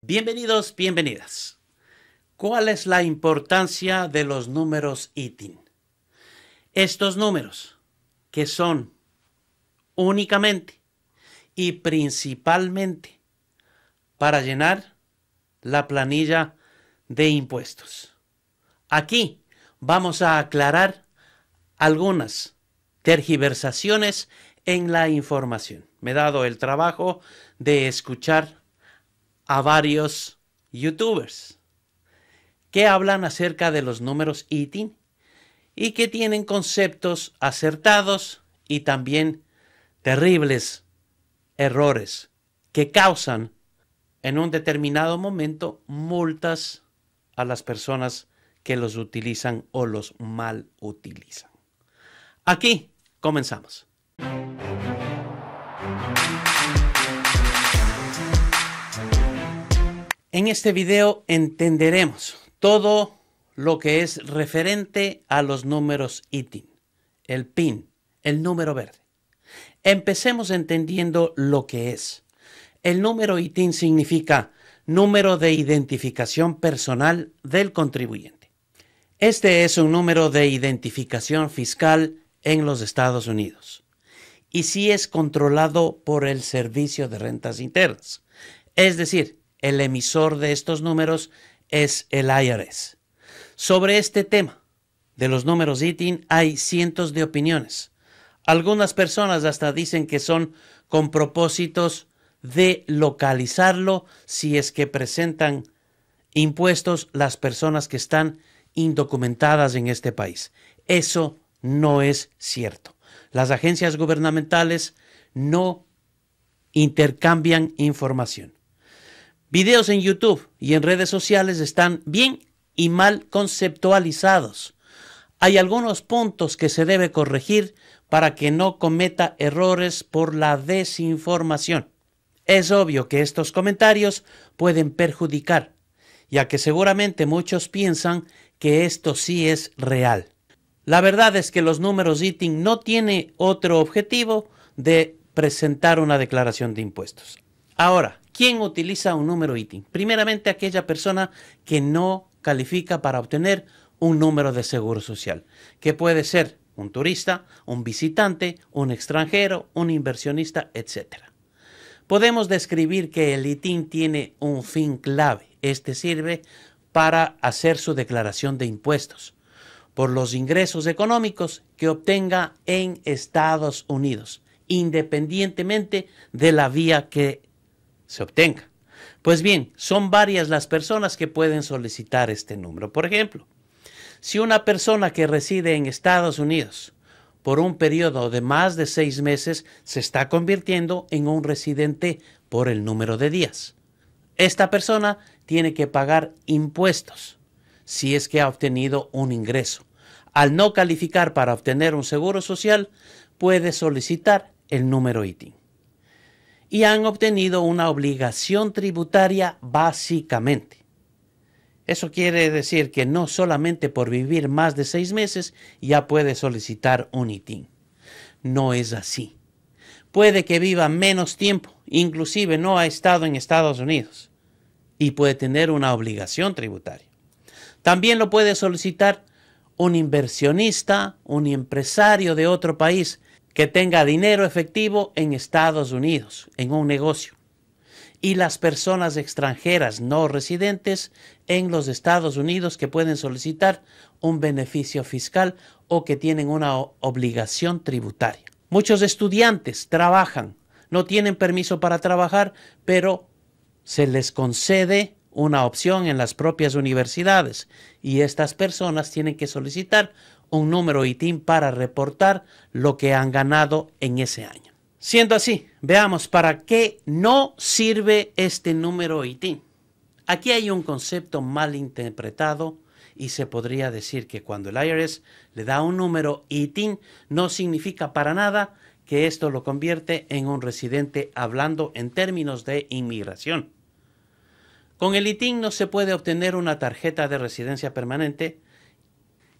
Bienvenidos, bienvenidas. ¿Cuál es la importancia de los números ITIN? Estos números, que son únicamente y principalmente para llenar la planilla de impuestos. Aquí vamos a aclarar algunas tergiversaciones en la información. Me he dado el trabajo de escuchar a varios youtubers que hablan acerca de los números eating y que tienen conceptos acertados y también terribles errores que causan en un determinado momento multas a las personas que los utilizan o los mal utilizan. Aquí comenzamos. En este video entenderemos todo lo que es referente a los números ITIN, el PIN, el número verde. Empecemos entendiendo lo que es. El número ITIN significa número de identificación personal del contribuyente. Este es un número de identificación fiscal en los Estados Unidos y si sí es controlado por el Servicio de Rentas Internas. Es decir, el emisor de estos números es el IRS. Sobre este tema de los números ITIN hay cientos de opiniones. Algunas personas hasta dicen que son con propósitos de localizarlo si es que presentan impuestos las personas que están indocumentadas en este país. Eso no es cierto. Las agencias gubernamentales no intercambian información. Videos en YouTube y en redes sociales están bien y mal conceptualizados. Hay algunos puntos que se debe corregir para que no cometa errores por la desinformación. Es obvio que estos comentarios pueden perjudicar, ya que seguramente muchos piensan que esto sí es real. La verdad es que los números ITIN no tiene otro objetivo de presentar una declaración de impuestos. Ahora, ¿Quién utiliza un número ITIN? Primeramente aquella persona que no califica para obtener un número de seguro social, que puede ser un turista, un visitante, un extranjero, un inversionista, etc. Podemos describir que el ITIN tiene un fin clave. Este sirve para hacer su declaración de impuestos por los ingresos económicos que obtenga en Estados Unidos, independientemente de la vía que se obtenga. Pues bien, son varias las personas que pueden solicitar este número. Por ejemplo, si una persona que reside en Estados Unidos por un periodo de más de seis meses se está convirtiendo en un residente por el número de días. Esta persona tiene que pagar impuestos si es que ha obtenido un ingreso. Al no calificar para obtener un seguro social, puede solicitar el número ITIN y han obtenido una obligación tributaria básicamente. Eso quiere decir que no solamente por vivir más de seis meses ya puede solicitar un ITIN. No es así. Puede que viva menos tiempo, inclusive no ha estado en Estados Unidos, y puede tener una obligación tributaria. También lo puede solicitar un inversionista, un empresario de otro país que tenga dinero efectivo en Estados Unidos, en un negocio, y las personas extranjeras no residentes en los Estados Unidos que pueden solicitar un beneficio fiscal o que tienen una obligación tributaria. Muchos estudiantes trabajan, no tienen permiso para trabajar, pero se les concede una opción en las propias universidades y estas personas tienen que solicitar un número ITIN para reportar lo que han ganado en ese año. Siendo así, veamos para qué no sirve este número ITIN. Aquí hay un concepto mal interpretado y se podría decir que cuando el IRS le da un número ITIN no significa para nada que esto lo convierte en un residente hablando en términos de inmigración. Con el ITIN no se puede obtener una tarjeta de residencia permanente.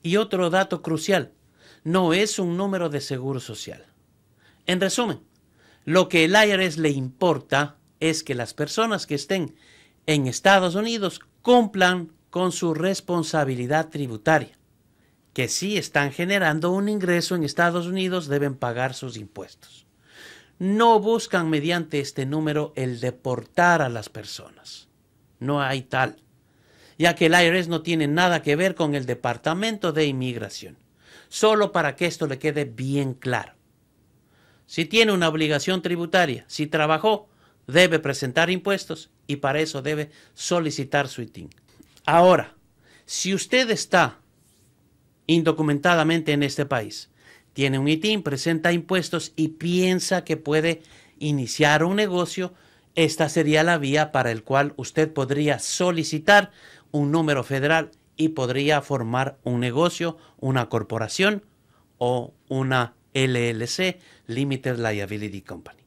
Y otro dato crucial, no es un número de seguro social. En resumen, lo que el IRS le importa es que las personas que estén en Estados Unidos cumplan con su responsabilidad tributaria, que si están generando un ingreso en Estados Unidos deben pagar sus impuestos. No buscan mediante este número el deportar a las personas no hay tal, ya que el IRS no tiene nada que ver con el Departamento de Inmigración. Solo para que esto le quede bien claro. Si tiene una obligación tributaria, si trabajó, debe presentar impuestos y para eso debe solicitar su ITIN. Ahora, si usted está indocumentadamente en este país, tiene un ITIN, presenta impuestos y piensa que puede iniciar un negocio, esta sería la vía para el cual usted podría solicitar un número federal y podría formar un negocio, una corporación o una LLC, Limited Liability Company.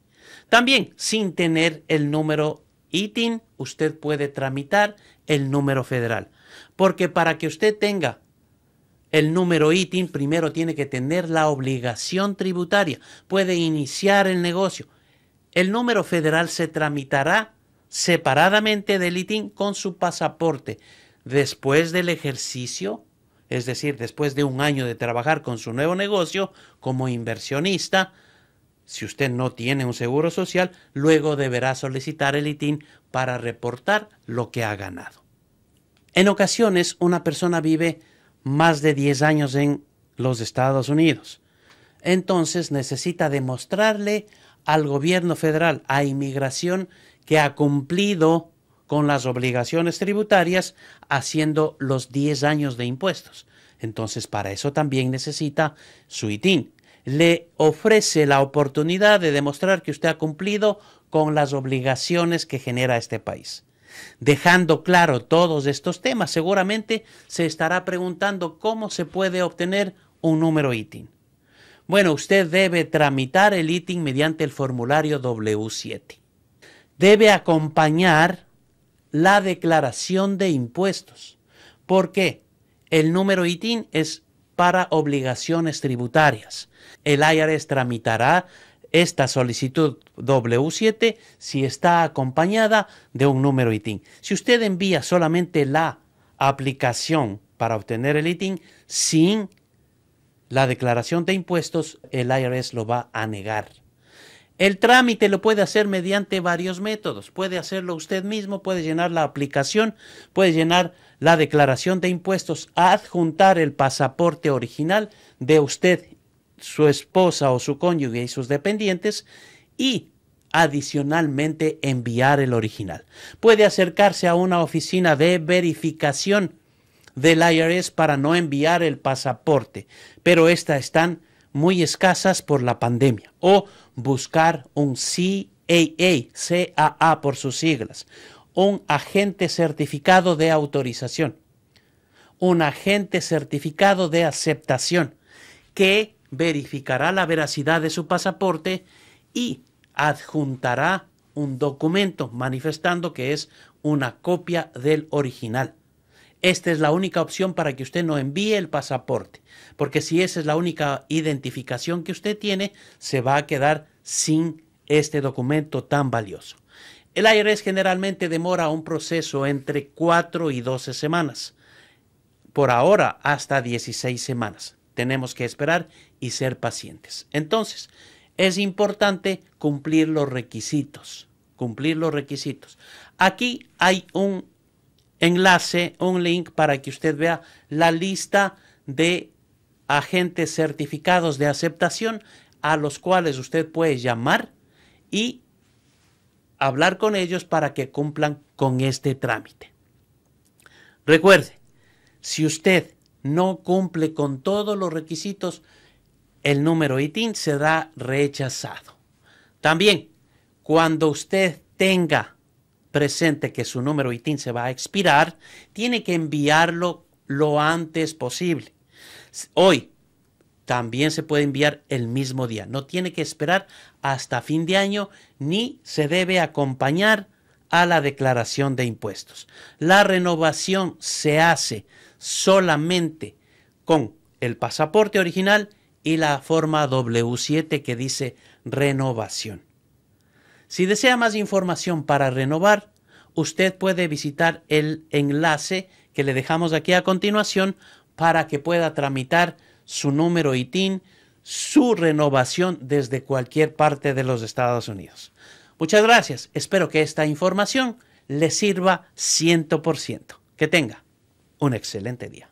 También, sin tener el número ITIN, usted puede tramitar el número federal. Porque para que usted tenga el número ITIN, primero tiene que tener la obligación tributaria. Puede iniciar el negocio el número federal se tramitará separadamente del ITIN con su pasaporte después del ejercicio, es decir, después de un año de trabajar con su nuevo negocio como inversionista. Si usted no tiene un seguro social, luego deberá solicitar el ITIN para reportar lo que ha ganado. En ocasiones, una persona vive más de 10 años en los Estados Unidos. Entonces necesita demostrarle al gobierno federal, a inmigración, que ha cumplido con las obligaciones tributarias haciendo los 10 años de impuestos. Entonces, para eso también necesita su ITIN. Le ofrece la oportunidad de demostrar que usted ha cumplido con las obligaciones que genera este país. Dejando claro todos estos temas, seguramente se estará preguntando cómo se puede obtener un número ITIN. Bueno, usted debe tramitar el ITIN mediante el formulario W7. Debe acompañar la declaración de impuestos. porque El número ITIN es para obligaciones tributarias. El IRS tramitará esta solicitud W7 si está acompañada de un número ITIN. Si usted envía solamente la aplicación para obtener el ITIN sin la declaración de impuestos, el IRS lo va a negar. El trámite lo puede hacer mediante varios métodos. Puede hacerlo usted mismo, puede llenar la aplicación, puede llenar la declaración de impuestos, adjuntar el pasaporte original de usted, su esposa o su cónyuge y sus dependientes y adicionalmente enviar el original. Puede acercarse a una oficina de verificación del IRS para no enviar el pasaporte, pero estas están muy escasas por la pandemia. O buscar un CAA, CAA por sus siglas, un agente certificado de autorización, un agente certificado de aceptación que verificará la veracidad de su pasaporte y adjuntará un documento manifestando que es una copia del original. Esta es la única opción para que usted no envíe el pasaporte, porque si esa es la única identificación que usted tiene, se va a quedar sin este documento tan valioso. El IRS generalmente demora un proceso entre 4 y 12 semanas. Por ahora, hasta 16 semanas. Tenemos que esperar y ser pacientes. Entonces, es importante cumplir los requisitos. Cumplir los requisitos. Aquí hay un enlace, un link para que usted vea la lista de agentes certificados de aceptación a los cuales usted puede llamar y hablar con ellos para que cumplan con este trámite. Recuerde, si usted no cumple con todos los requisitos, el número ITIN será rechazado. También, cuando usted tenga presente que su número ITIN se va a expirar, tiene que enviarlo lo antes posible. Hoy también se puede enviar el mismo día. No tiene que esperar hasta fin de año ni se debe acompañar a la declaración de impuestos. La renovación se hace solamente con el pasaporte original y la forma W7 que dice renovación. Si desea más información para renovar, usted puede visitar el enlace que le dejamos aquí a continuación para que pueda tramitar su número ITIN, su renovación desde cualquier parte de los Estados Unidos. Muchas gracias. Espero que esta información le sirva 100%. Que tenga un excelente día.